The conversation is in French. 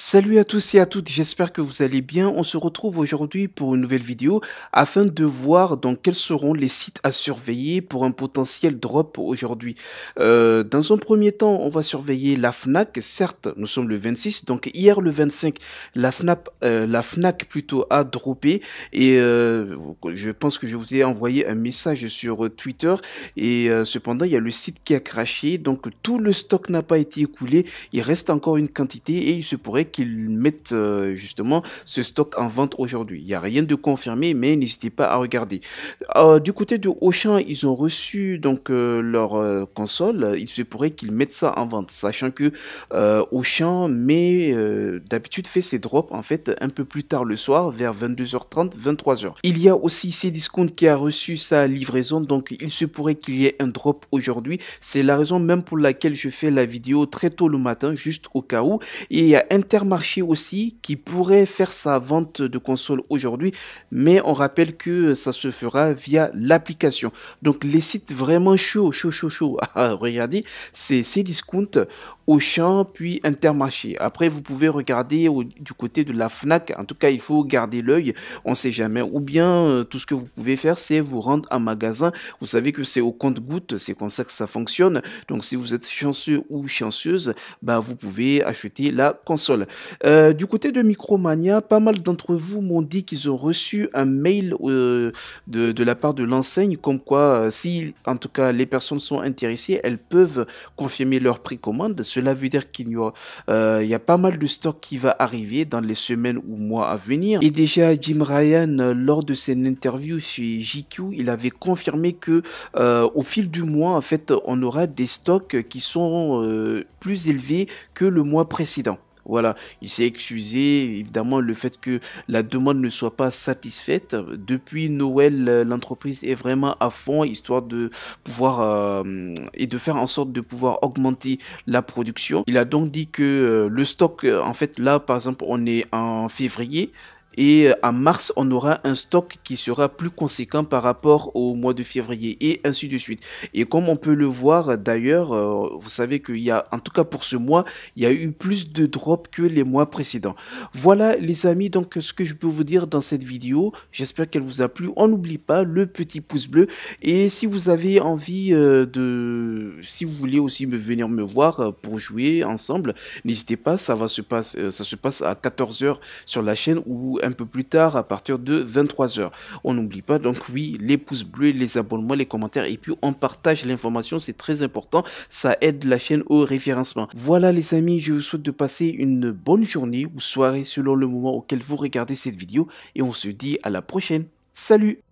Salut à tous et à toutes, j'espère que vous allez bien. On se retrouve aujourd'hui pour une nouvelle vidéo afin de voir donc quels seront les sites à surveiller pour un potentiel drop aujourd'hui. Euh, dans un premier temps, on va surveiller la FNAC. Certes, nous sommes le 26, donc hier le 25, la FNAC, euh, la FNAC plutôt a droppé et euh, je pense que je vous ai envoyé un message sur Twitter et cependant il y a le site qui a craché, donc tout le stock n'a pas été écoulé, il reste encore une quantité et il se pourrait qu'ils mettent euh, justement ce stock en vente aujourd'hui. Il n'y a rien de confirmé, mais n'hésitez pas à regarder. Euh, du côté de Auchan, ils ont reçu donc euh, leur console. Il se pourrait qu'ils mettent ça en vente, sachant que Auchan mais d'habitude fait ses drops en fait un peu plus tard le soir, vers 22h30, 23h. Il y a aussi Cdiscount qui a reçu sa livraison, donc il se pourrait qu'il y ait un drop aujourd'hui. C'est la raison même pour laquelle je fais la vidéo très tôt le matin, juste au cas où. Et il y a Inter Marché aussi qui pourrait faire sa vente de console aujourd'hui, mais on rappelle que ça se fera via l'application. Donc les sites vraiment chaud chaud chaud chauds, regardez, c'est discount champ puis Intermarché. Après, vous pouvez regarder du côté de la FNAC. En tout cas, il faut garder l'œil. On sait jamais. Ou bien, euh, tout ce que vous pouvez faire, c'est vous rendre en magasin. Vous savez que c'est au compte-goutte. C'est comme ça que ça fonctionne. Donc, si vous êtes chanceux ou chanceuse, bah, vous pouvez acheter la console. Euh, du côté de Micromania, pas mal d'entre vous m'ont dit qu'ils ont reçu un mail euh, de, la part de l'enseigne comme quoi, si en tout cas les personnes sont intéressées, elles peuvent confirmer leur précommande. Ce cela veut dire qu'il y, euh, il y a pas mal de stocks qui va arriver dans les semaines ou mois à venir. Et déjà, Jim Ryan, euh, lors de ses interview chez GQ, il avait confirmé que euh, au fil du mois, en fait, on aura des stocks qui sont plus élevés que le mois précédent. Voilà, il s'est excusé, évidemment, le fait que la demande ne soit pas satisfaite. Depuis Noël, euh, l'entreprise est vraiment à fond, histoire de pouvoir euh, et de faire en sorte de pouvoir augmenter la production. Il a donc dit que euh, le stock, en fait, là, par exemple, on est en février, et euh, en mars, on aura un stock qui sera plus conséquent par rapport au mois de février et ainsi de suite. Et comme on peut le voir d'ailleurs, euh, vous savez qu'il y a, en tout cas pour ce mois, il y a eu plus de drops que les mois précédents. Voilà les amis, donc ce que je peux vous dire dans cette vidéo. J'espère qu'elle vous a plu. On n'oublie pas le petit pouce bleu. Et si vous avez envie euh, de... Si vous voulez aussi me venir me voir pour jouer ensemble, n'hésitez pas. Ça, va se passe, ça se passe à 14h sur la chaîne ou un peu plus tard à partir de 23h. On n'oublie pas donc oui les pouces bleus, les abonnements, les commentaires et puis on partage l'information, c'est très important, ça aide la chaîne au référencement. Voilà les amis, je vous souhaite de passer une bonne journée ou soirée selon le moment auquel vous regardez cette vidéo et on se dit à la prochaine. Salut